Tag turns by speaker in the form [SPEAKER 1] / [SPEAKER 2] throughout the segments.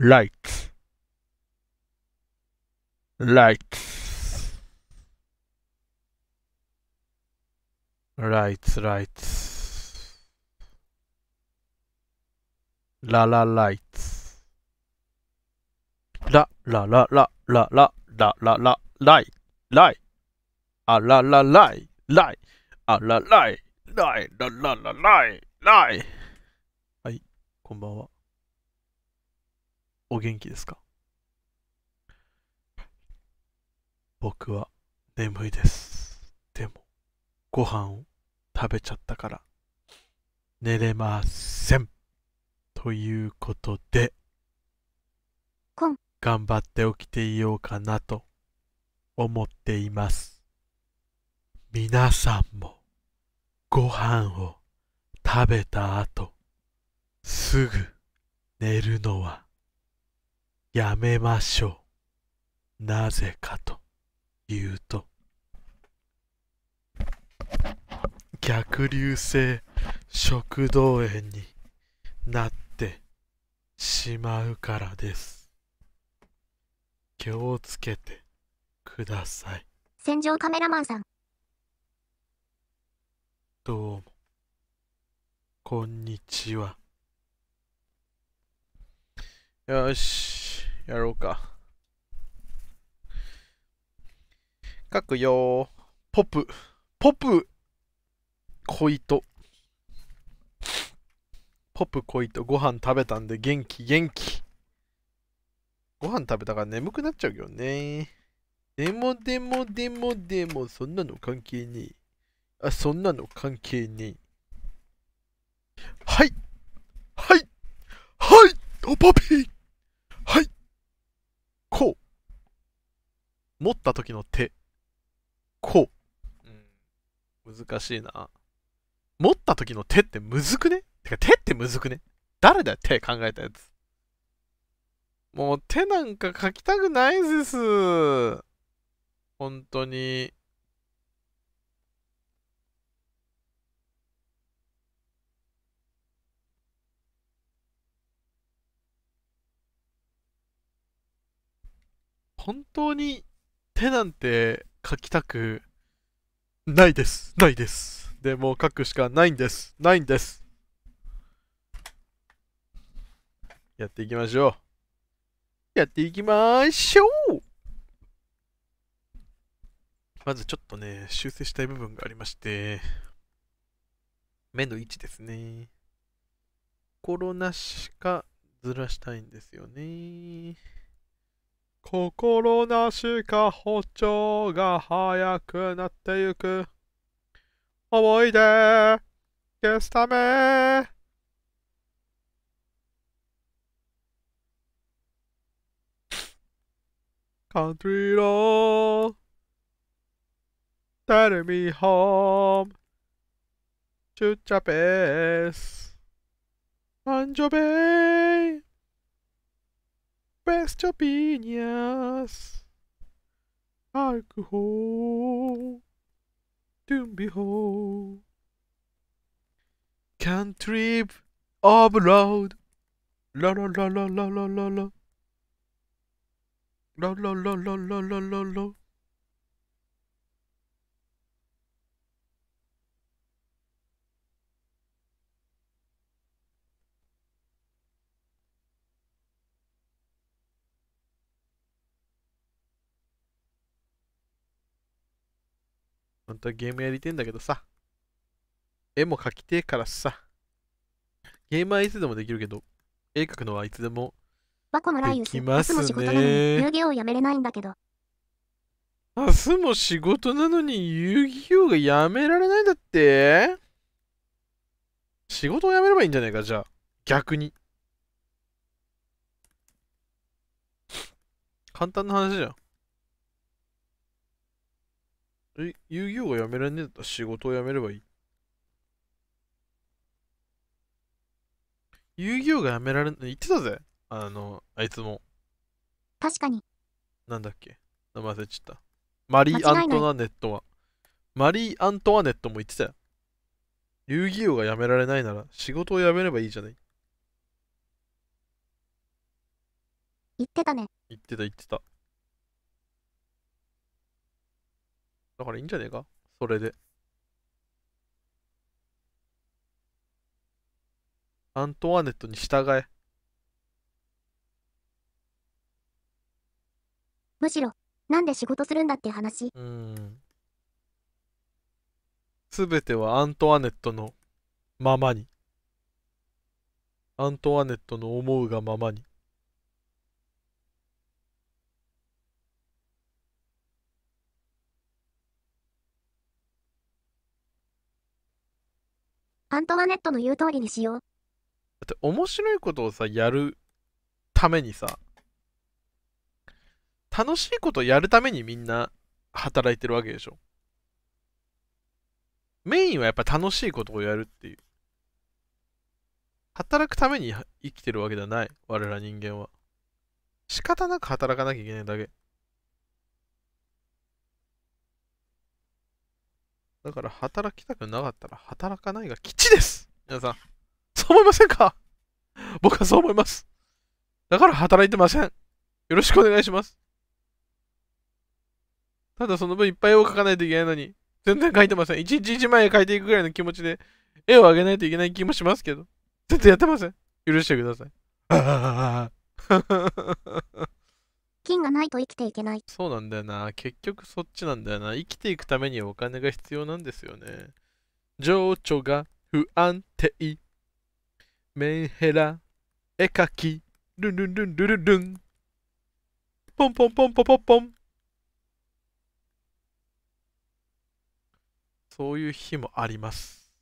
[SPEAKER 1] lights lights lights lights la la lights la la la la la la la la la light light a la la light light a la light light la la la light light はいこんばんはお元気ですか僕は眠いです。でも、ご飯を食べちゃったから、寝れません。ということで、頑張って起きていようかなと思っています。皆さんもご飯を食べた後、すぐ寝るのはやめましょう。なぜかというと、逆流性食道炎になってしまうからです。気をつけてください。
[SPEAKER 2] 戦場カメラマンさん。
[SPEAKER 1] どうも、こんにちは。よし。やろうか。書くよポップ。ポップ、恋と。ポップ恋とご飯食べたんで元気元気。ご飯食べたから眠くなっちゃうよね。でもでもでもでもそんなの関係ねえ。あ、そんなの関係ねえ。はいはいはいおパピーはいこう。持った時の手。こう。うん、難しいな。持った時の手ってむずくねてか手ってむずくね誰だよ手考えたやつ。もう手なんか書きたくないです。本当に。本当に手なんて書きたくないです。ないです。でも書くしかないんです。ないんです。やっていきましょう。やっていきましょうまずちょっとね、修正したい部分がありまして、目の位置ですね。コロナしかずらしたいんですよね。心なしか歩調が速くなってゆく。思い出消すため。カントリーロー。Tell me home. チュッチャペース。マンジョベイ。best opinions. Alcohol, doom behold. Can trip up La la la la la la la la. La la la la la la la la. 本当はゲームやりてんだけどさ。絵も描きてえからさ。ゲームはいつでもできるけど、絵描くのはいつでも
[SPEAKER 2] バコのライス、明日も仕事なのに、遊戯王やめれないんだけど。
[SPEAKER 1] 明日も仕事なのに、遊戯王がやめられないんだって仕事をやめればいいんじゃないか、じゃあ。逆に。簡単な話じゃん。え、遊戯王がやめられねえんだったら仕事を辞めればいい。遊戯王がやめられん、言ってたぜ。あの、あいつも。確かに。なんだっけ名前忘れちゃった。マリー・アントワネットは。マリー・アントワネットも言ってたよ。遊戯王がやめられないなら仕事を辞めればいいじゃない。言ってたね。言ってた言ってた。だからいいんじゃねえかそれで。アントワネットに従え。
[SPEAKER 2] むしろ、なんで仕事するんだって話。う
[SPEAKER 1] ん。すべてはアントワネットのままに。アントワネットの思うがままに。
[SPEAKER 2] アントワネットの言う通りにしよう。だ
[SPEAKER 1] って面白いことをさ、やるためにさ、楽しいことやるためにみんな働いてるわけでしょ。メインはやっぱ楽しいことをやるっていう。働くために生きてるわけではない。我ら人間は。仕方なく働かなきゃいけないだけ。だから働きたくなかったら働かないが吉です皆さん。そう思いませんか僕はそう思います。だから働いてません。よろしくお願いします。ただその分いっぱい絵を描かないといけないのに、全然描いてません。一日一枚描いていくぐらいの気持ちで、絵をあげないといけない気もしますけど、全然やってません。許してください。
[SPEAKER 2] 金がないと生きていけない
[SPEAKER 1] そうなんだよな結局そっちなんだよな生きていくためにお金が必要なんですよね情緒が不安定メンヘラ絵描きルンルンルンルルルンポンポンポンポポポンそういう日もあります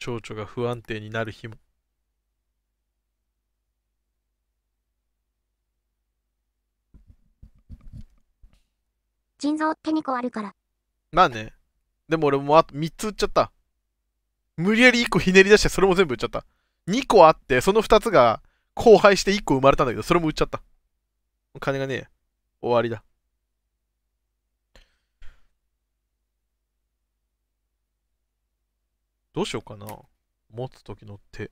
[SPEAKER 1] 情緒が不安定になる日も
[SPEAKER 2] 腎臓手2個あるから。
[SPEAKER 1] まあね。でも俺もあと3つ売っちゃった。無理やり1個ひねり出してそれも全部売っちゃった。2個あって、その2つが荒廃して1個生まれたんだけど、それも売っちゃった。金がねえ。終わりだ。どうしようかな。持つ時の手。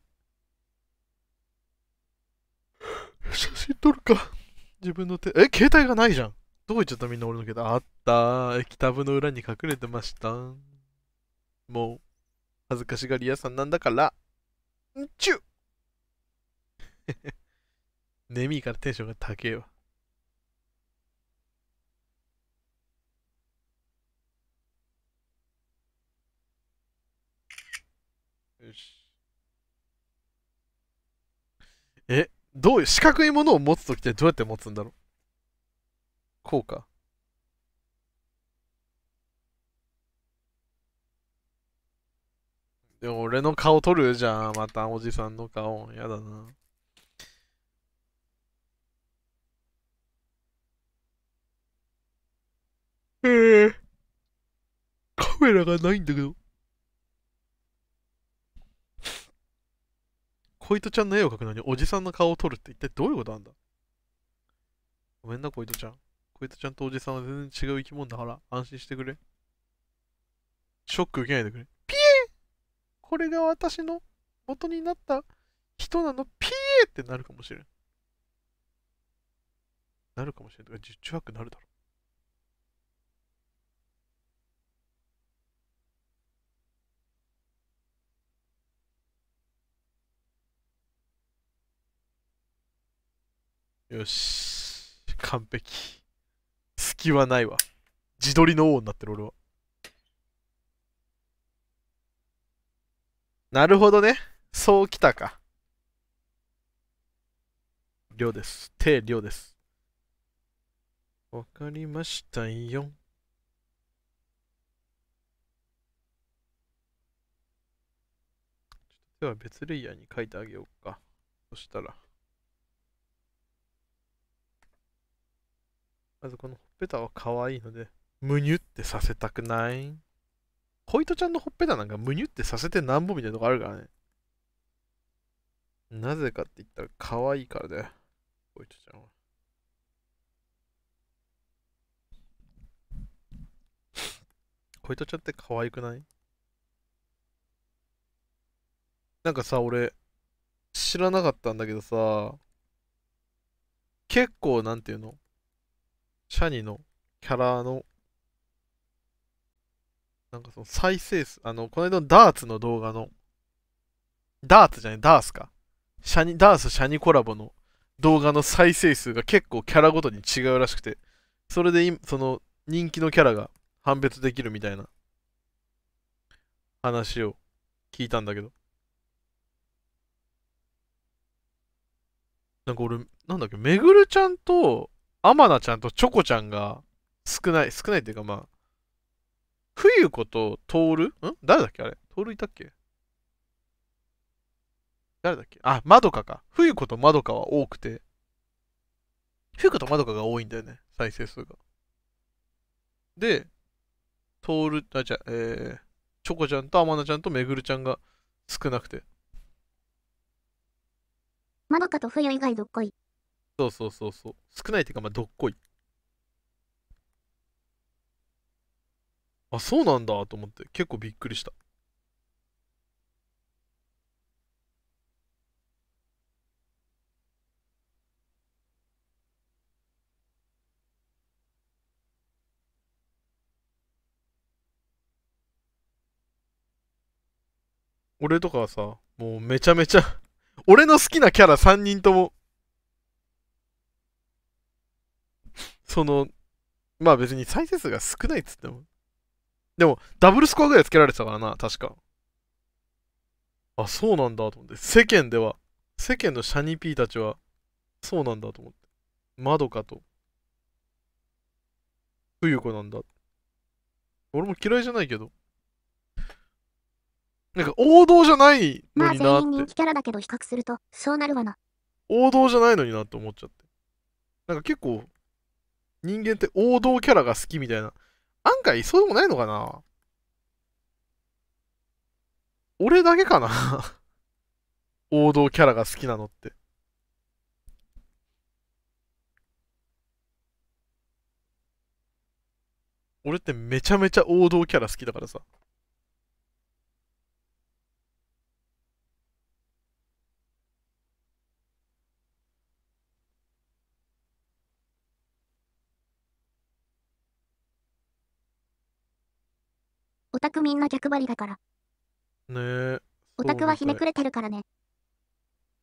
[SPEAKER 1] 写真撮るか。自分の手。え、携帯がないじゃん。どこ行っちゃったみんな俺のけどあったー。タブの裏に隠れてました。もう、恥ずかしがり屋さんなんだから。んちゅ眠い からテンションが高えわ。よし。え、どういう、四角いものを持つときってどうやって持つんだろうこうか。でも俺の顔取るじゃん。またおじさんの顔。やだな。えー、カメラがないんだけど。小糸ちゃんの絵を描くのにおじさんの顔を撮るって一体どういうことなんだごめんな、小糸ちゃん。こいつちゃんとおじさんは全然違う生き物だから、安心してくれ。ショック受けないでくれ。ピエこれが私の元になった人なのピエってなるかもしれん。なるかもしれんとか、十中八なるだろ。よし。完璧。気はないわ。自撮りの王になってる俺は。なるほどね。そうきたか。量です。手量です。わかりましたよ。では別レイヤーに書いてあげようか。そしたら。まずこのほっぺたは可愛いので、むにゅってさせたくない小糸ちゃんのほっぺたなんかむにゅってさせてなんぼみたいなとこあるからね。なぜかって言ったら可愛いからだよ。小糸ちゃんは。小糸ちゃんって可愛くないなんかさ、俺、知らなかったんだけどさ、結構なんていうのシャニのキャラの、なんかその再生数、あの、この間のダーツの動画の、ダーツじゃない、ダースか。シャニ、ダースシャニコラボの動画の再生数が結構キャラごとに違うらしくて、それでその人気のキャラが判別できるみたいな話を聞いたんだけど。なんか俺、なんだっけ、めぐるちゃんと、アマナちゃんとチョコちゃんが少ない、少ないっていうかまあ、冬子とトールん誰だっけあれトールいたっけ誰だっけあ、まどかか。冬子とまどかは多くて。冬子とまどかが多いんだよね。再生数が。で、トール、あ、じゃ、えー、チョコちゃんとアマナちゃんとめぐるちゃんが少なくて。
[SPEAKER 2] まどかと冬以外どっこい。
[SPEAKER 1] そうそうそうそう。少ないっていうか、まあ、どっこい。あ、そうなんだと思って、結構びっくりした。俺とかはさ、もうめちゃめちゃ俺の好きなキャラ3人ともその、まあ別に再生数が少ないっつっても。でも、ダブルスコアぐらいつけられてたからな、確か。あ、そうなんだと思って。世間では、世間のシャニピーたちは、そうなんだと思って。窓かと、冬子なんだ。俺も嫌いじゃないけど。なんか王道じゃないのになって。まあ全員人気
[SPEAKER 2] キャラだけど比較すると、そうなるわな。
[SPEAKER 1] 王道じゃないのになって思っちゃって。なんか結構、人間って王道キャラが好きみたいな。案外そうでもないのかな俺だけかな 王道キャラが好きなのって。俺ってめちゃめちゃ王道キャラ好きだからさ。
[SPEAKER 2] オタクみんな逆張りだから。
[SPEAKER 1] ねえ。オタクはひねくれてるからね。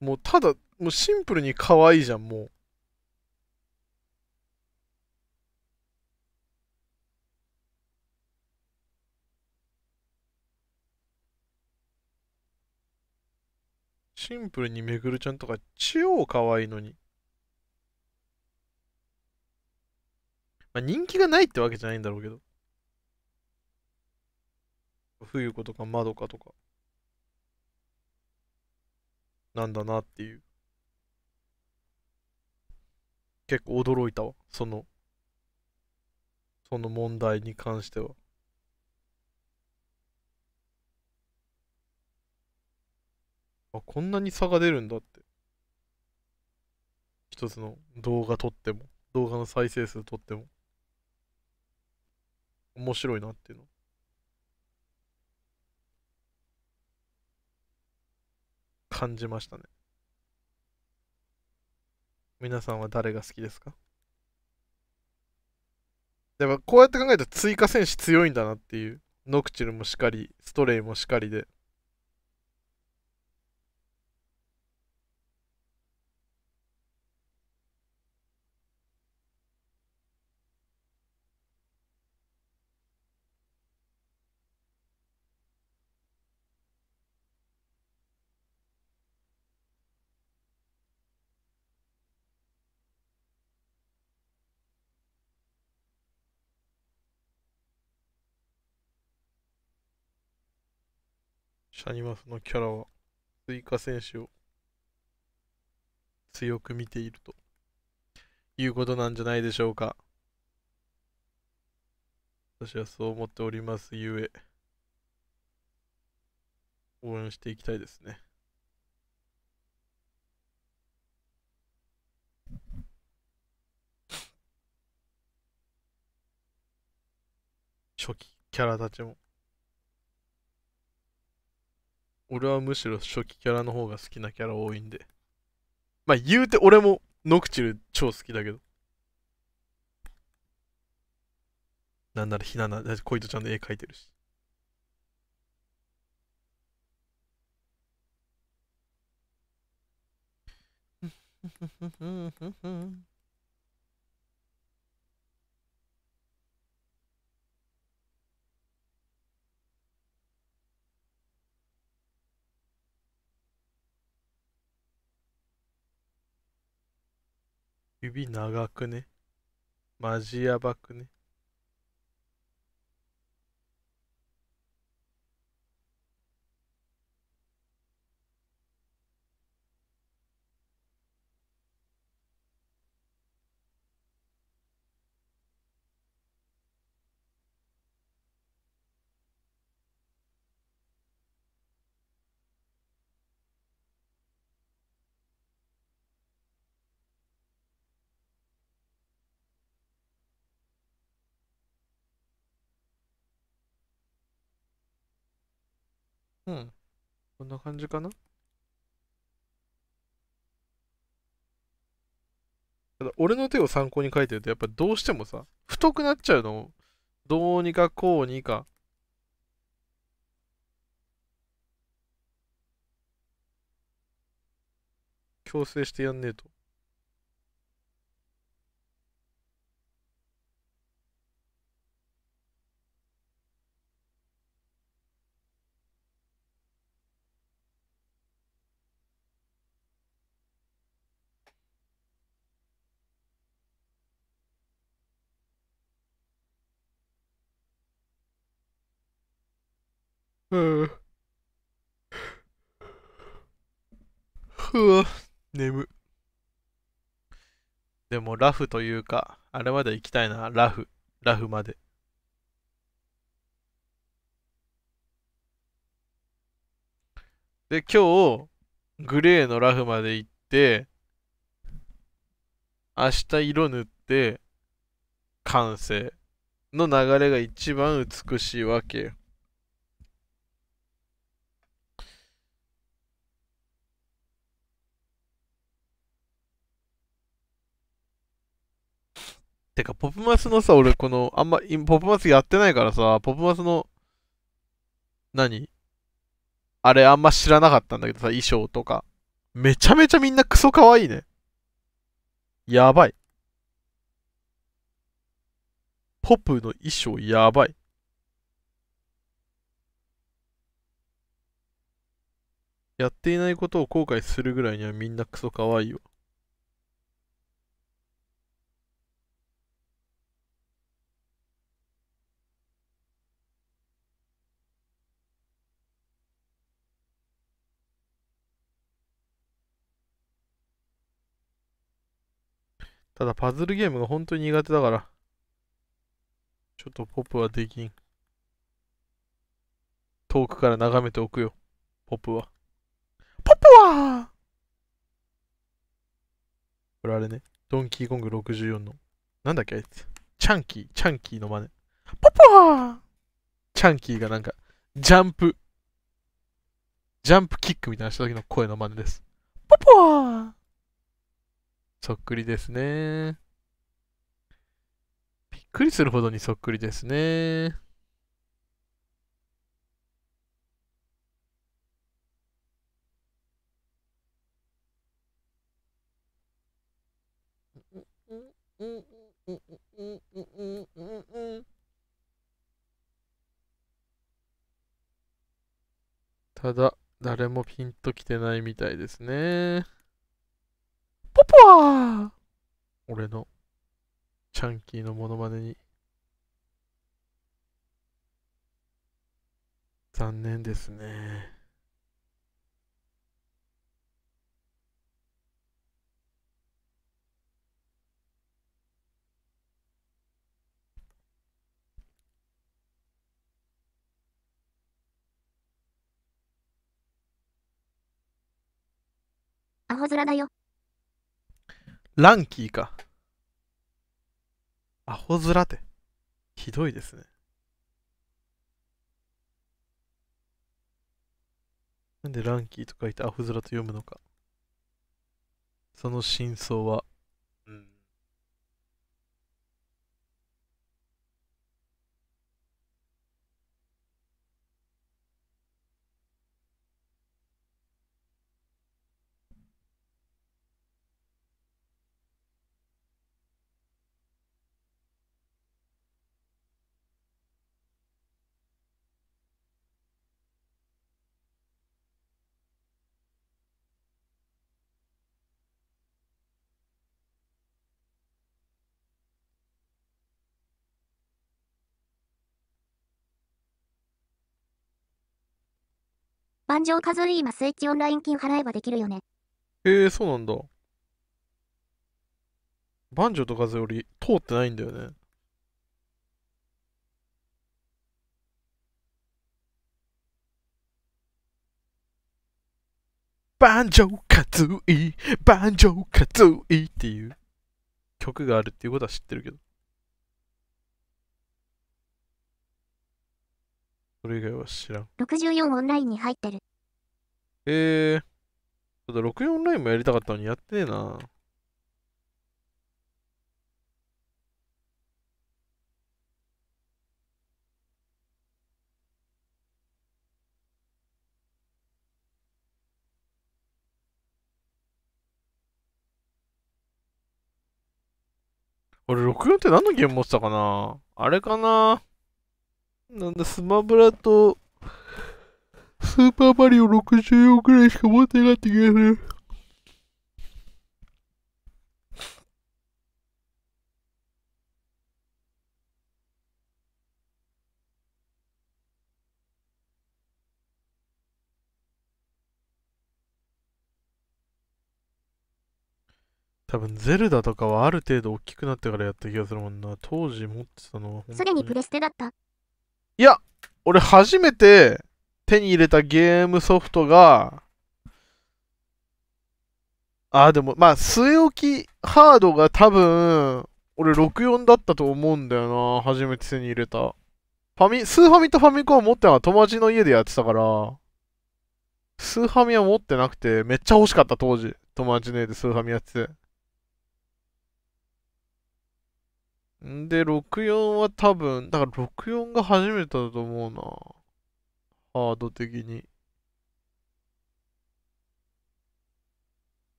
[SPEAKER 1] もうただ、もうシンプルに可愛いじゃん、もう。シンプルにめぐるちゃんとか超可愛いのに。まあ、人気がないってわけじゃないんだろうけど。冬子とかまどかとか、なんだなっていう。結構驚いたわ、その、その問題に関しては。あ、こんなに差が出るんだって。一つの動画撮っても、動画の再生数撮っても、面白いなっていうの。感じましたね皆さんは誰が好きですかでもこうやって考えると追加戦士強いんだなっていうノクチルもしかりストレイもしかりでシャニマスのキャラは追加選手を強く見ているということなんじゃないでしょうか。私はそう思っておりますゆえ、応援していきたいですね。初期キャラたちも。俺はむしろ初期キャラの方が好きなキャラ多いんで。まあ言うて俺もノクチル超好きだけど。なんならひなな、こいとちゃんの絵描いてるし。指長くねマジやばくねうん。こんな感じかなただ俺の手を参考に書いてるとやっぱどうしてもさ、太くなっちゃうのどうにかこうにか。強制してやんねえと。うん。ふわ、眠。でもラフというか、あれまで行きたいな、ラフ。ラフまで。で、今日、グレーのラフまで行って、明日色塗って、完成の流れが一番美しいわけよ。てか、ポップマスのさ、俺、この、あんま、ポップマスやってないからさ、ポップマスの、何あれ、あんま知らなかったんだけどさ、衣装とか。めちゃめちゃみんなクソ可愛いね。やばい。ポップの衣装やばい。やっていないことを後悔するぐらいにはみんなクソ可愛いわ。ただパズルゲームが本当に苦手だから、ちょっとポップはできん。遠くから眺めておくよ、ポップは。ポップはこれあれね、ドンキーコング64の、なんだっけあいつ。チャンキー、チャンキーの真似。ポップはチャンキーがなんか、ジャンプ、ジャンプキックみたいなした時の声の真似です。ポップはそっくりですね。びっくりするほどにそっくりですね。ただ、誰もピンときてないみたいですね。俺のチャンキーのモノマネに残念ですね青空だよ。ランキーか。アホラって。ひどいですね。なんでランキーと書いてアホラと読むのか。その真相は
[SPEAKER 2] 万丈カズイーマスイッチオンライン金払えばできるよね。
[SPEAKER 1] ええー、そうなんだ。万丈とカズより通ってないんだよね。万丈カズイ、万丈カズイっていう曲があるっていうことは知ってるけど。それ以外は知らん。
[SPEAKER 2] 64オンラインに入ってる。
[SPEAKER 1] えー。ただ64オンラインもやりたかったのにやってねえな。俺64って何のゲーム持ってたかなあれかななんだ、スマブラと、スーパーマリオ64ぐらいしか持ってなかった気がする。多分ゼルダとかはある程度大きくなってからやった気がするもんな当時持ってたのはすで
[SPEAKER 2] にプレステだった
[SPEAKER 1] いや、俺初めて手に入れたゲームソフトが、あ、でも、まあ、据え置きハードが多分、俺64だったと思うんだよな。初めて手に入れた。ファミ、スーファミとファミコン持ってたのは友達の家でやってたから、スーファミは持ってなくて、めっちゃ欲しかった当時。友達の家でスーファミやってて。で、64は多分、だから64が初めてだと思うな。ハード的に。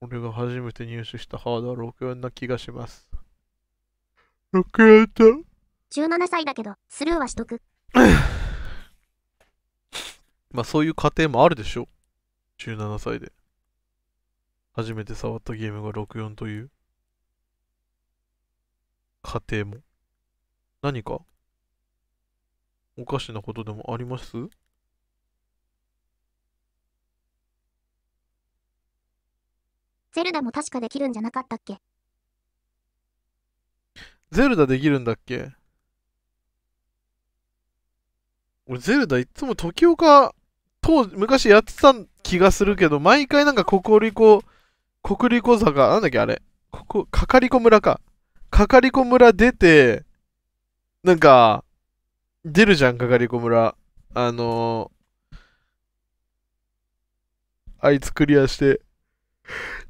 [SPEAKER 1] 俺が初めて入手したハードは64な気がします。64だ。
[SPEAKER 2] 17歳だけど、スルーはしとく。
[SPEAKER 1] まあそういう過程もあるでしょ。17歳で。初めて触ったゲームが64という。家庭も。何かおかしなことでもあります
[SPEAKER 2] ゼルダも確かできるんじゃなかったっけ
[SPEAKER 1] ゼルダできるんだっけ俺ゼルダいつも時岡当昔やってた気がするけど毎回なんかココリココクリコ坂なんだっけあれここかかりこ村かかかりこ村出て、なんか、出るじゃん、かかりこ村。あのー、あいつクリアして。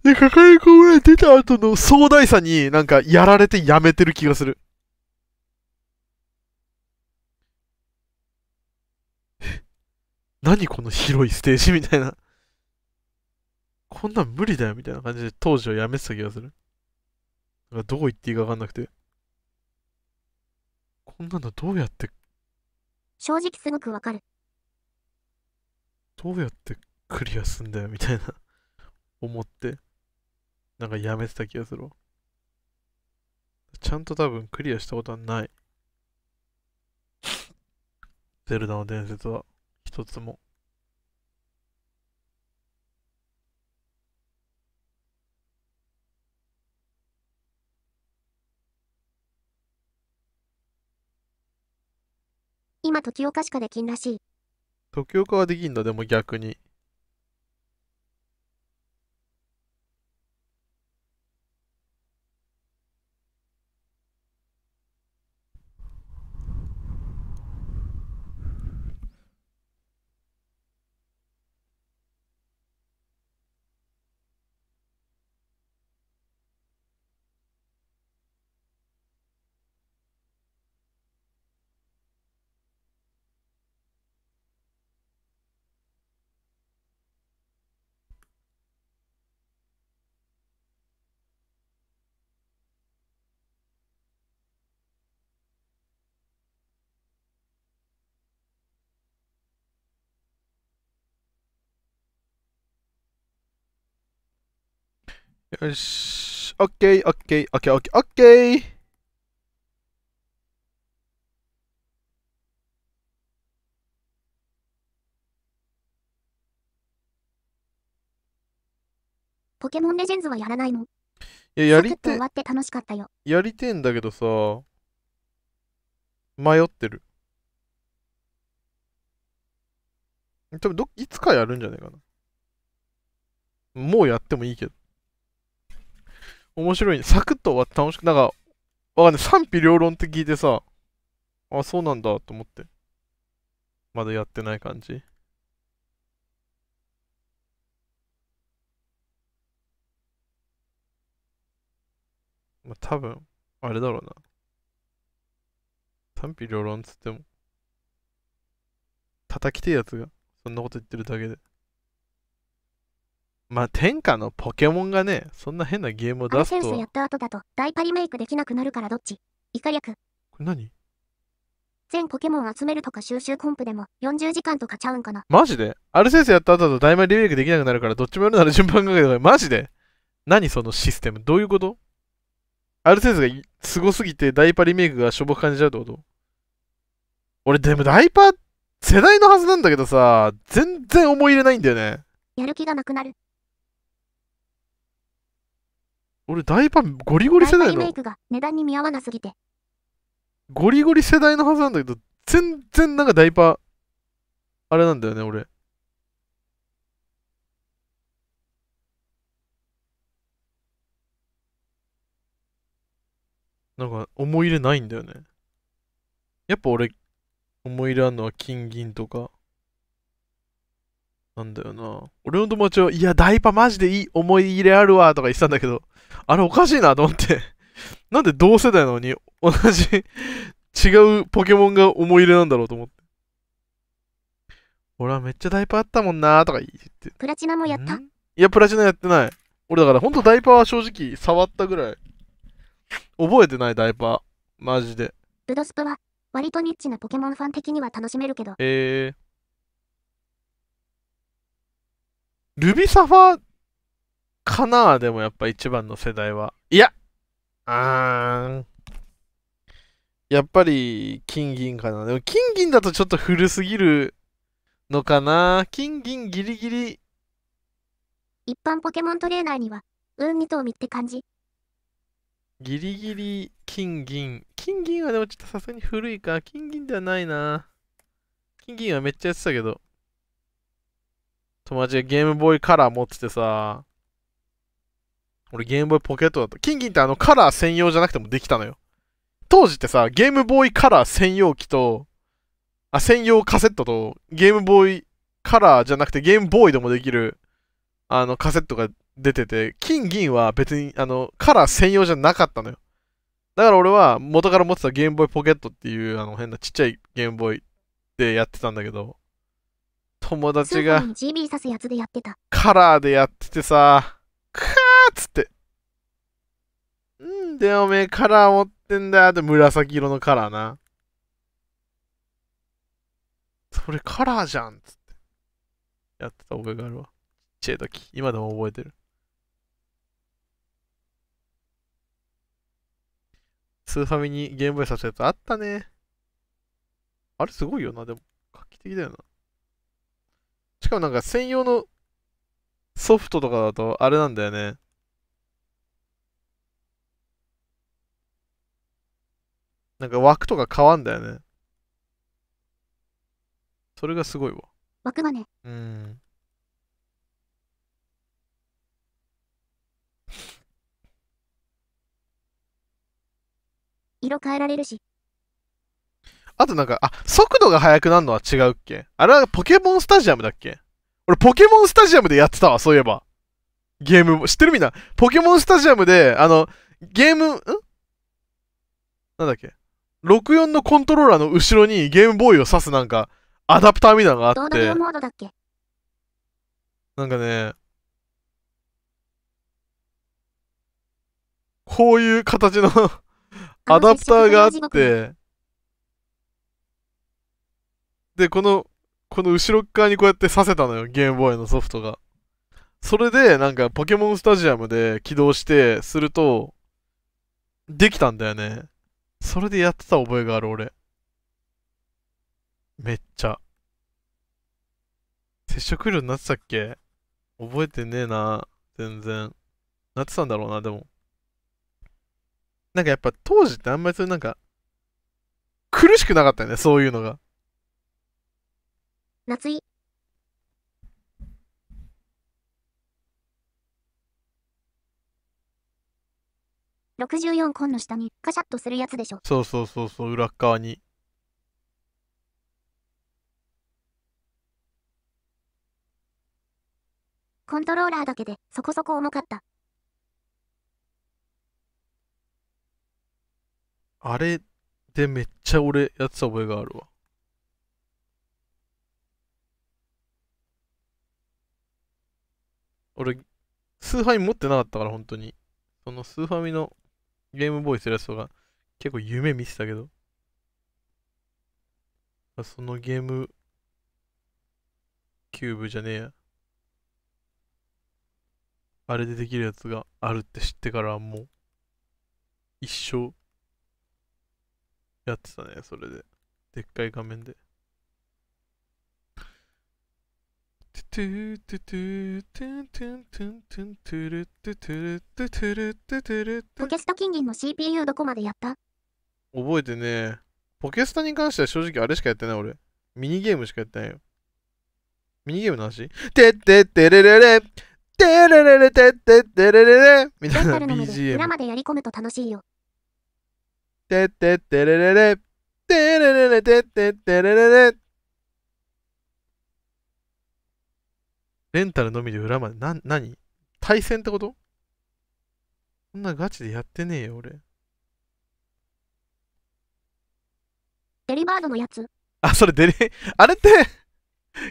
[SPEAKER 1] で、かかりこ村出た後の壮大さになんかやられてやめてる気がする。何この広いステージみたいな。こんなん無理だよみたいな感じで当時をやめてた気がする。どう言っていいかわかんなくて。こんなのどうやって。
[SPEAKER 2] 正直すごくわかる。
[SPEAKER 1] どうやってクリアすんだよ、みたいな思って、なんかやめてた気がするわ。ちゃんと多分クリアしたことはない。ゼルダの伝説は一つも。
[SPEAKER 2] 今、時岡しかできんらしい。
[SPEAKER 1] 時岡はできんだ、でも逆に。よし。オッケー、オッケー、オッケー、オッケー、オッケー。
[SPEAKER 2] ポケモンレジェンズはやらないの
[SPEAKER 1] いや、やりて。終
[SPEAKER 2] わって楽しかったよ。
[SPEAKER 1] やりてんだけどさ、迷ってる。多分ど、いつかやるんじゃないかな。もうやってもいいけど。面白い。サクッと終わって楽しく、なんか、わかんない。賛否両論って聞いてさ、あ、そうなんだと思って。まだやってない感じ。まあ、多分、あれだろうな。賛否両論つっても、叩きてえやつが、そんなこと言ってるだけで。まあ天下のポケモンがね、そんな変なゲームを出すと。センスやっ
[SPEAKER 2] た後だとダイパリメイクできなくなるからどっちイカ略。これ何全ポケモン集めるとか収集コンプでも40時間とかちゃうんかな。
[SPEAKER 1] マジでアルセンスやった後だと大魔リメイクできなくなるからどっちもやるなら順番かけてくマジで何そのシステムどういうことアルセンスがすごすぎてダイパリメイクがしょぼく感じちゃうってこと俺でもダイパ世代のはずなんだけどさ、全然思い入れないんだよね。
[SPEAKER 2] やる気がなくなる。
[SPEAKER 1] 俺ダイパンゴリゴリ世代のメイクがなゴリゴリ世代のはずなんだけど全然なんかダイパあれなんだよね俺なんか思い入れないんだよねやっぱ俺思い入れあるのは金銀とかなんだよな。俺の友達は、いや、ダイパマジでいい思い入れあるわとか言ってたんだけど、あれおかしいなと思って。なんで同世代なのに同じ違うポケモンが思い入れなんだろうと思って。俺はめっちゃダイパあったもんなとか言っ
[SPEAKER 2] て。プラチナもやったい
[SPEAKER 1] や、プラチナやってない。俺だからほんとダイパは正直触ったぐらい。覚えてないダイパ。マジで。
[SPEAKER 2] ブドスプは割とニッチなポケモンファン的には楽しめるけど。
[SPEAKER 1] えー。ルビサファかなでもやっぱ一番の世代は。いやあーん。やっぱり、金銀かな。でも、金銀だとちょっと古すぎるのかな。金銀ギリギリ。
[SPEAKER 2] 一般ポケモントレーナーには、運2頭見って感じ。
[SPEAKER 1] ギリギリ、金銀。金銀はでもちょっとさすがに古いか。金銀ではないな。金銀はめっちゃやってたけど。友達がゲームボーイカラー持っててさ、俺ゲームボーイポケットだった。金銀ってあのカラー専用じゃなくてもできたのよ。当時ってさ、ゲームボーイカラー専用機と、あ、専用カセットと、ゲームボーイカラーじゃなくてゲームボーイでもできる、あのカセットが出てて、金銀は別にあのカラー専用じゃなかったのよ。だから俺は元から持ってたゲームボーイポケットっていうあの変なちっちゃいゲームボーイでやってたんだけど、友達がカラーでやっててさ、カーっつって。んでおめえカラー持ってんだよって紫色のカラーな。それカラーじゃんっつって。やってた覚えがあるわ。ちっちゃい時。今でも覚えてる。スーファミにゲームボーイさせたやつあったね。あれすごいよな、でも。画期的だよな。しかもなんか専用のソフトとかだとあれなんだよね。なんか枠とか変わんだよね。それがすごいわ。
[SPEAKER 2] 枠がね。うん。色変えられるし。
[SPEAKER 1] あとなんか、あ、速度が速くなるのは違うっけあれはポケモンスタジアムだっけ俺ポケモンスタジアムでやってたわ、そういえば。ゲーム、知ってるみんな。ポケモンスタジアムで、あの、ゲーム、んなんだっけ ?64 のコントローラーの後ろにゲームボーイを指すなんか、アダプターみたいなのがあっ
[SPEAKER 2] て。
[SPEAKER 1] なんかね、こういう形のアダプターがあって、で、この、この後ろ側にこうやってさせたのよ、ゲームボーイのソフトが。それで、なんか、ポケモンスタジアムで起動して、すると、できたんだよね。それでやってた覚えがある、俺。めっちゃ。接触量になってたっけ覚えてねえな。全然。なってたんだろうな、でも。なんかやっぱ当時ってあんまりそういうなんか、苦しくなかったよね、そういうのが。
[SPEAKER 2] 夏井。64コンの下にカシャッとするやつでしょ。そう
[SPEAKER 1] そうそうそう、裏側に。
[SPEAKER 2] コントローラーだけでそこそこ重かった。
[SPEAKER 1] あれでめっちゃ俺やった覚えがあるわ。俺、スーファミ持ってなかったから、本当に。そのスーファミのゲームボーイするやつとか、結構夢見てたけど。そのゲーム、キューブじゃねえや。あれでできるやつがあるって知ってからもう、一生、やってたね、それで。でっかい画面で。トゥトゥトゥトゥトゥトゥトゥトゥルトゥトゥルトゥトゥルトゥトゥル
[SPEAKER 2] ポケスタ金銀の CPU どこまでやった
[SPEAKER 1] 覚えてねポケスタに関しては正直あれしかやってない俺。ミニゲームしかやってないよ。ミニゲームの話てってってれれれてれれれてってってれれれみたいな BGM。
[SPEAKER 2] 裏までやり込むと楽しいよ。
[SPEAKER 1] てってってれれれてれテれてってっテれれれレンタルのみで裏まで、な、なに対戦ってことそんなガチでやってねえよ、俺。
[SPEAKER 2] デリバードのやつ。
[SPEAKER 1] あ、それデリ、あれって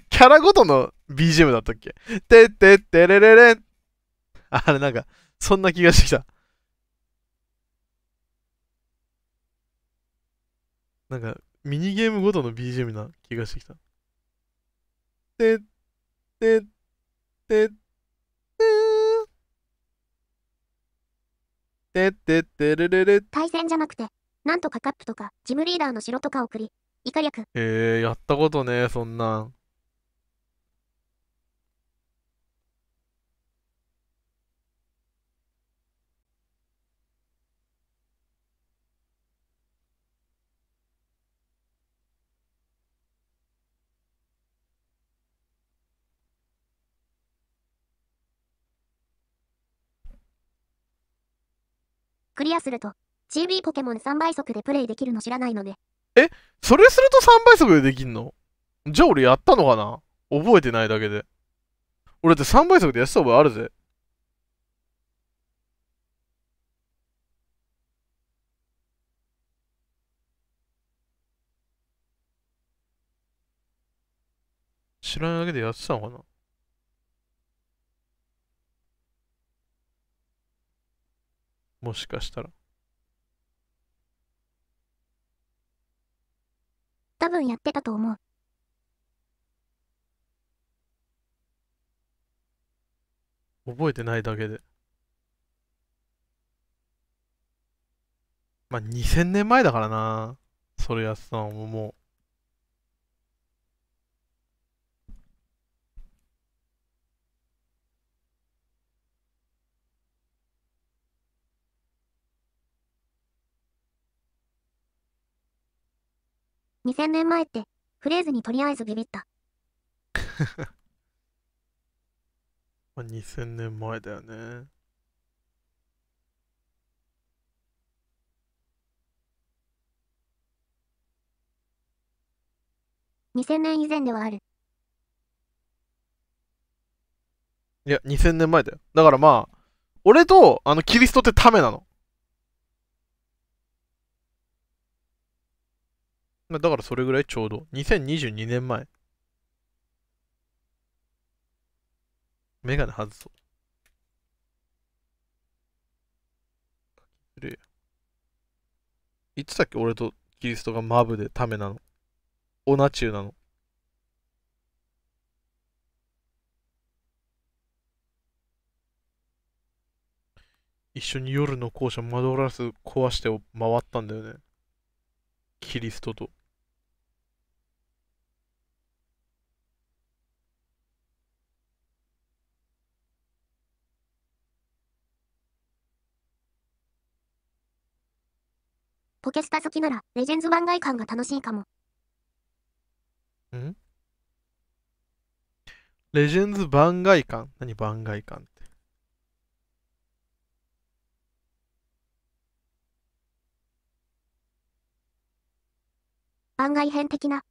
[SPEAKER 1] キャラごとの BGM だったっけてててれれれん。あれなんか、そんな気がしてきた。なんか、ミニゲームごとの BGM な気がしてきた。
[SPEAKER 2] てっててっ
[SPEAKER 1] てってってるるる
[SPEAKER 2] 対戦じゃなくてなんとかカップとかジムリーダーの城とかを送りイカ略へ
[SPEAKER 1] えやったことねえそんなん
[SPEAKER 2] クリアすると、チービーポケモン3倍速でプレイできるの知らないので。
[SPEAKER 1] えそれすると3倍速でできんのじゃあ俺やったのかな覚えてないだけで。俺って3倍速でやった覚えあるぜ。知らないだけでやってたのかなもしかしたら
[SPEAKER 2] 多分やってたと思う
[SPEAKER 1] 覚えてないだけでまあ2000年前だからなそれやつさんももう
[SPEAKER 2] 2000年前ってフレーズにとりあえずビビった
[SPEAKER 1] まあ2000年前だよね
[SPEAKER 2] 2 0
[SPEAKER 1] いや2000年前だよだからまあ俺とあのキリストってためなのだからそれぐらいちょうど。2022年前。メガネ外そう。いつだっけ俺とキリストがマブでためなの。オナチューなの。一緒に夜の校舎窓ガラス壊して回ったんだよね。キリストと。
[SPEAKER 2] ポケスタ好きなら、レジェンズ番外感が楽しいかも。
[SPEAKER 1] んレジェンズ番外感何番外感って。
[SPEAKER 2] 番外編的な。あ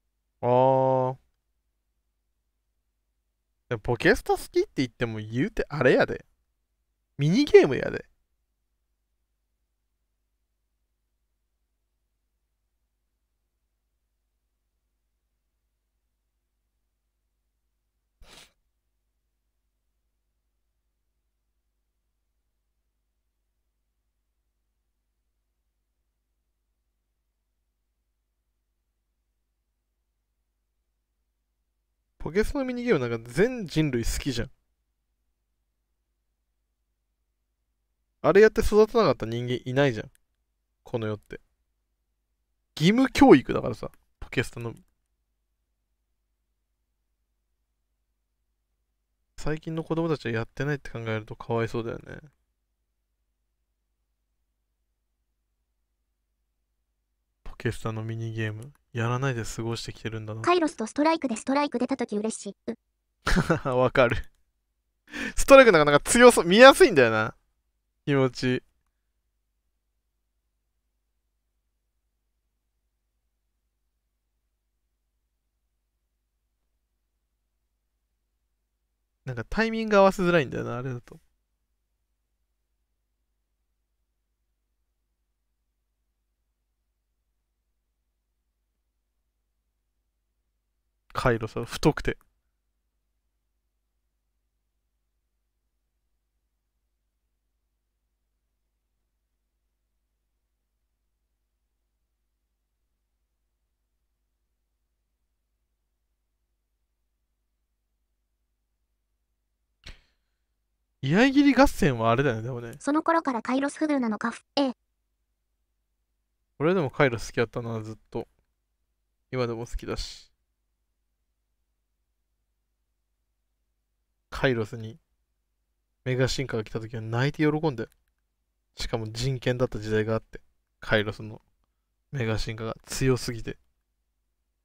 [SPEAKER 1] あ。ポケスタ好きって言っても言うてあれやで。ミニゲームやで。ポケスのミニゲームなんか全人類好きじゃん。あれやって育たなかった人間いないじゃん。この世って。義務教育だからさ、ポケスタの。最近の子供たちはやってないって考えるとかわいそうだよね。ポケスタのミニゲーム。やらないで過ごしてきてるんだな。カイ
[SPEAKER 2] ロスとストライクでストライク出たとき嬉しい。
[SPEAKER 1] わかるストライクなんかなんか強そう、見やすいんだよな。気持ち。なんかタイミング合わせづらいんだよな、あれだと。回路さ、太くて。居合切り合戦はあれだよね、でもね。
[SPEAKER 2] その頃からカイロス不遇なのか、ええ。
[SPEAKER 1] 俺でもカイロス好きだったな、ずっと。今でも好きだし。カイロスにメガ進化が来た時は泣いて喜んで、しかも人権だった時代があって、カイロスのメガ進化が強すぎて、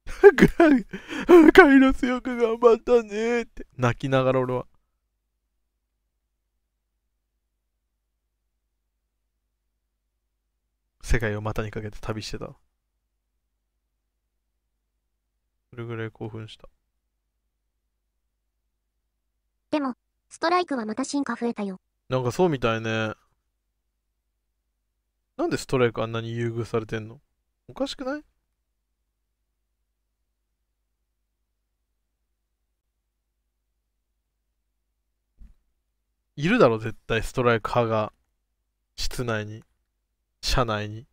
[SPEAKER 1] カイロスよく頑張ったねって泣きながら俺は、世界を股にかけて旅してた。それぐらい興奮した。
[SPEAKER 2] でも、ストライクはまた進化増えたよ。
[SPEAKER 1] なんかそうみたいね。なんでストライクあんなに優遇されてんのおかしくないいるだろ、絶対、ストライク派が。室内に。車内に。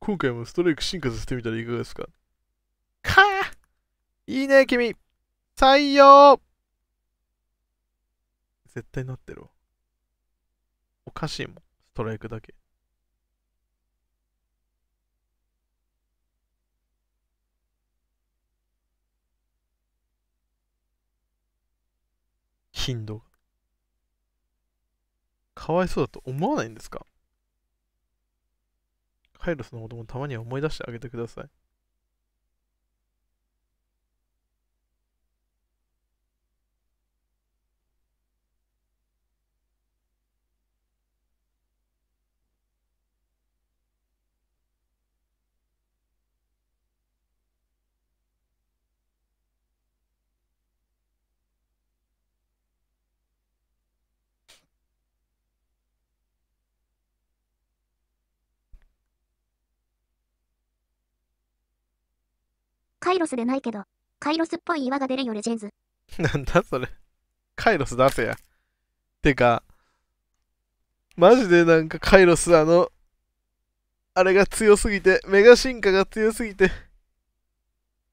[SPEAKER 1] 今回もストライク進化させてみたらいかがですかいいね、君採用絶対なってるわ。おかしいもん、ストライクだけ。頻度が。かわいそうだと思わないんですかカイロスのこともたまには思い出してあげてください。
[SPEAKER 2] カイロスでないけど、カイロスっぽい岩が出るよレジェンズ。
[SPEAKER 1] なんだそれ。カイロス出せや。てか、マジでなんかカイロスあの、あれが強すぎて、メガ進化が強すぎて、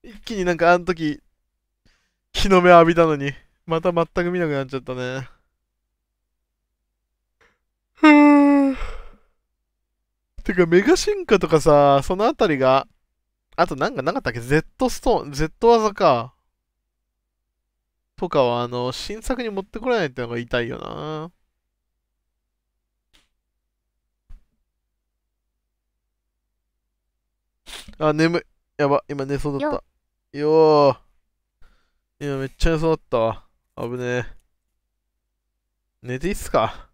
[SPEAKER 1] 一気になんかあの時、日の目浴びたのに、また全く見なくなっちゃったね。ふーん。てかメガ進化とかさ、そのあたりが、あとなんかなかったっけ ?Z ストーン、Z 技か。とかは、あの、新作に持ってこれないってのが痛いよな。あ、眠い。やば、今寝そうだった。よー。今めっちゃ寝そうだったわ。危ねえ。寝ていいっすか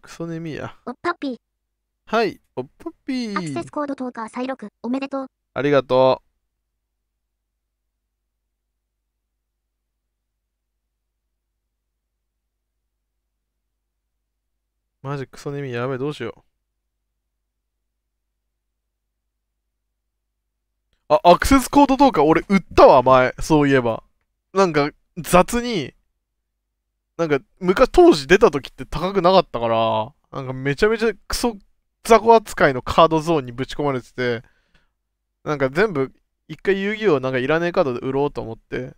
[SPEAKER 1] クソ眠いや。パピー。はい、ポッっピー。アクセ
[SPEAKER 2] スコードトー再録、おめでとう。
[SPEAKER 1] ありがとう。マジクソネミやべえ、どうしよう。あ、アクセスコードトーカー、俺売ったわ、前。そういえば。なんか、雑に、なんか、昔、当時出た時って高くなかったから、なんかめちゃめちゃクソ雑魚扱いのカードゾーンにぶち込まれてて、なんか全部、一回遊戯王なんかいらねえカードで売ろうと思って、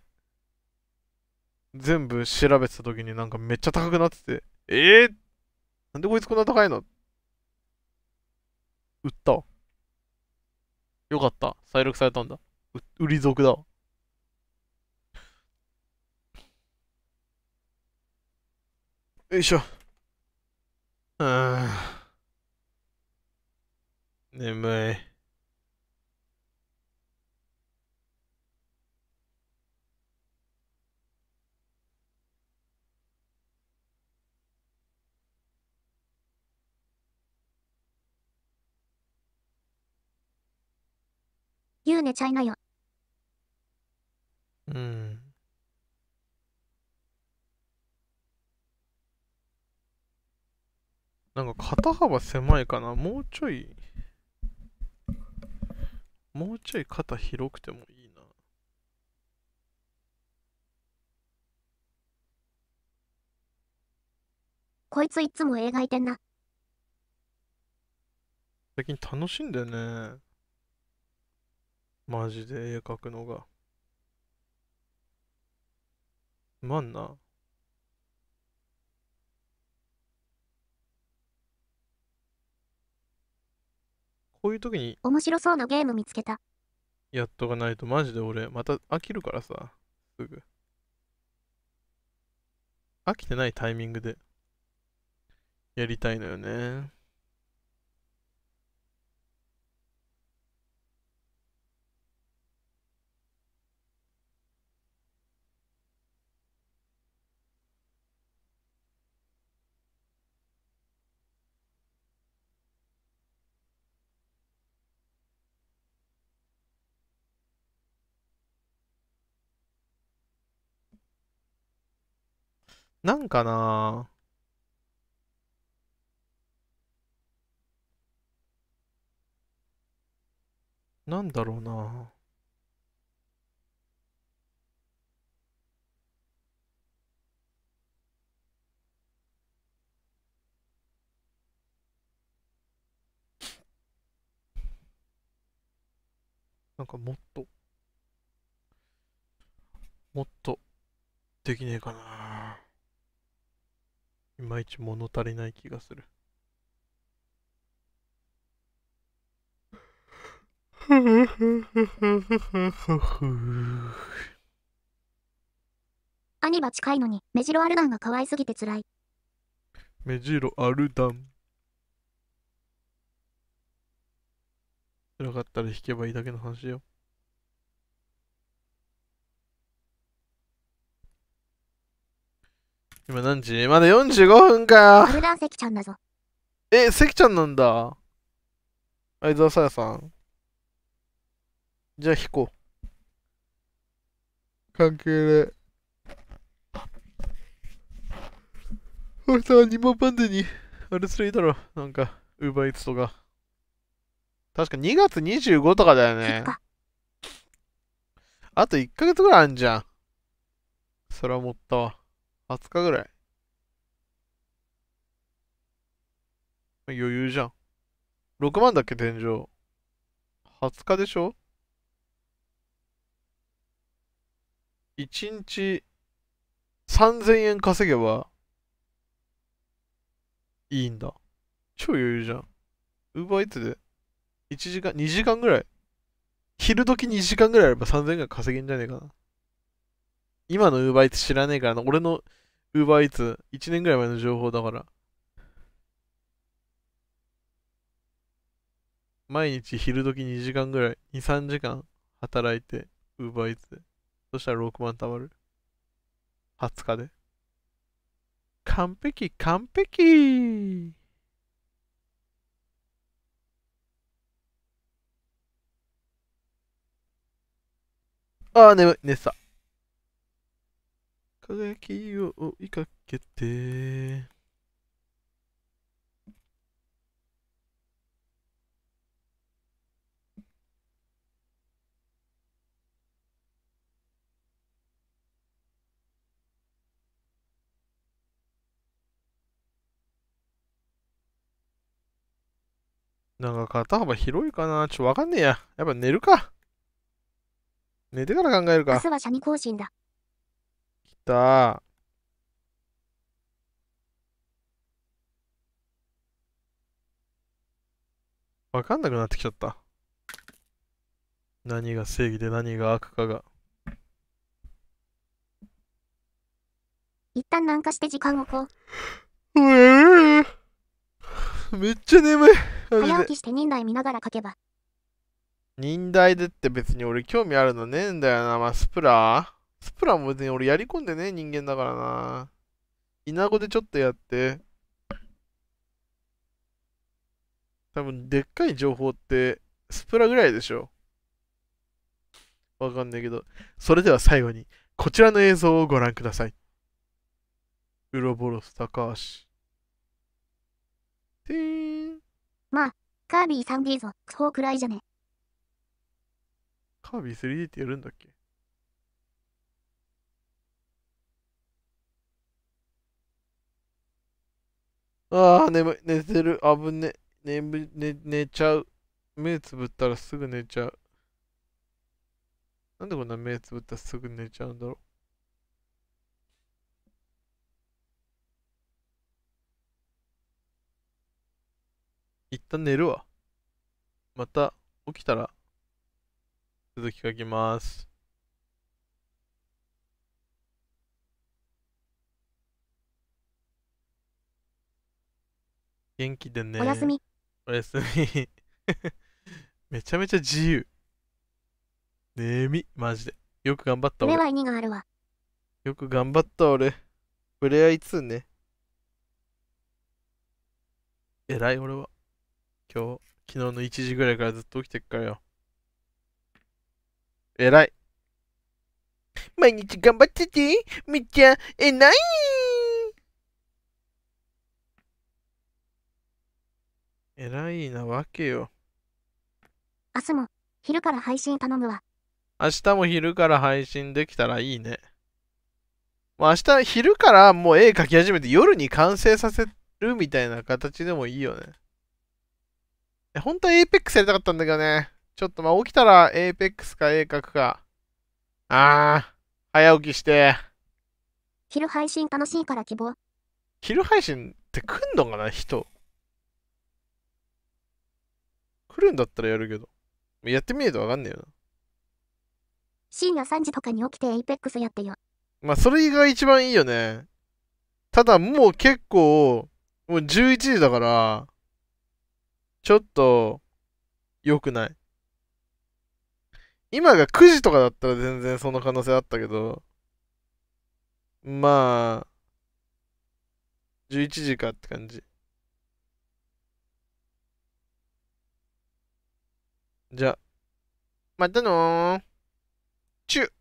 [SPEAKER 1] 全部調べてた時になんかめっちゃ高くなってて、えー、なんでこいつこんな高いの売ったわ。よかった。再録されたんだ。売り族だわ。よいしょ。うん。眠い。
[SPEAKER 2] ゆう寝ちゃいなよ。
[SPEAKER 1] うん。なんか肩幅狭いかなもうちょいもうちょい肩広くてもいいな。
[SPEAKER 2] こいついつも映画いてんな。
[SPEAKER 1] 最近楽しいんだよね。マジで絵描くのが。まんな。こういう時に
[SPEAKER 2] 面白そうなゲーム見つけた
[SPEAKER 1] やっとかないとマジで俺また飽きるからさすぐ飽きてないタイミングでやりたいのよねなんかななんだろうななんかもっと、もっとできねえかないまいち物足りない気がする。
[SPEAKER 2] 兄は近いのに、ジロアルダンが可愛すぎてらい。
[SPEAKER 1] ジロアルダン。辛かったら弾けばいいだけの話よ。今何時まだ45分か。俺
[SPEAKER 2] 関ちゃんだぞ。
[SPEAKER 1] え、関ちゃんなんだ。相沢さやさん。じゃあ引こう。関係ねえ。俺さ、2万パンデに。あれすりゃいいだろ。なんか、ウーバーイーツとか。確か2月25とかだよね。あと1ヶ月ぐらいあんじゃん。それは思ったわ。20日ぐらい。余裕じゃん。6万だっけ、天井。20日でしょ ?1 日3000円稼げばいいんだ。超余裕じゃん。ウーバーイーツで1時間、2時間ぐらい。昼時2時間ぐらいあれば3000円ぐらい稼げんじゃねえかな。今のウーバーイーツ知らねえからな。俺のウーバーイーツ、1年ぐらい前の情報だから。毎日昼時2時間ぐらい、2、3時間働いて、ウーバーイーツで。そしたら6万貯まる。20日で。完璧、完璧ああ、眠い、寝てた。輝きを追いかけて、なんか肩幅広いかなちょ、わかんねえや。やっぱ寝るか。寝てから考えるか。明日
[SPEAKER 2] は社に更新だ。。
[SPEAKER 1] わかんなくなってきちゃった。何が正義で何が悪かが。
[SPEAKER 2] 一旦なんかして時間をこう。
[SPEAKER 1] めっちゃ眠い。
[SPEAKER 2] 早起きして忍耐見ながら書けば。
[SPEAKER 1] 忍耐でって別に俺興味あるのねえんだよな、マスプラー。スプラも別に俺やり込んでね人間だからな。イナゴでちょっとやって。多分、でっかい情報って、スプラぐらいでしょ。わかんないけど。それでは最後に、こちらの映像をご覧ください。ウロボロス高橋。
[SPEAKER 2] てーん。まあ、カービィ 3D ぞ、そうくらいじゃね。
[SPEAKER 1] カービィ 3D ってやるんだっけああ、眠い、寝てる、ぶね、眠、ね、寝ちゃう。目つぶったらすぐ寝ちゃう。なんでこんな目つぶったらすぐ寝ちゃうんだろう。一旦寝るわ。また起きたら続き書きます。元気でね。おやすみ。おやすみ。めちゃめちゃ自由。ねえみ、マジで。よく頑張った俺。は意があるわ。よく頑張った俺。ふれあいつね。偉い俺は。今日、昨日の1時ぐらいからずっと起きてっからよ。偉い。毎日頑張ってて、めっちゃ偉い偉いなわけよ。
[SPEAKER 2] 明日も昼から配信頼むわ。
[SPEAKER 1] 明日も昼から配信できたらいいね。まあ、明日昼からもう絵描き始めて夜に完成させるみたいな形でもいいよね。本当は APEX やりたかったんだけどね。ちょっとまあ起きたら APEX か絵描くか。あー、早起きして。
[SPEAKER 2] 昼配信楽しいから希望。
[SPEAKER 1] 昼配信って来んのかな人。来るんだったらやるけど。やってみないとわかんねえよ
[SPEAKER 2] な。3時とかに起きてエイペックスやってよ。
[SPEAKER 1] まあ、それが一番いいよね。ただ、もう結構、もう11時だから、ちょっと、良くない。今が9時とかだったら全然その可能性あったけど、まあ、11時かって感じ。じゃ、またのー。チュ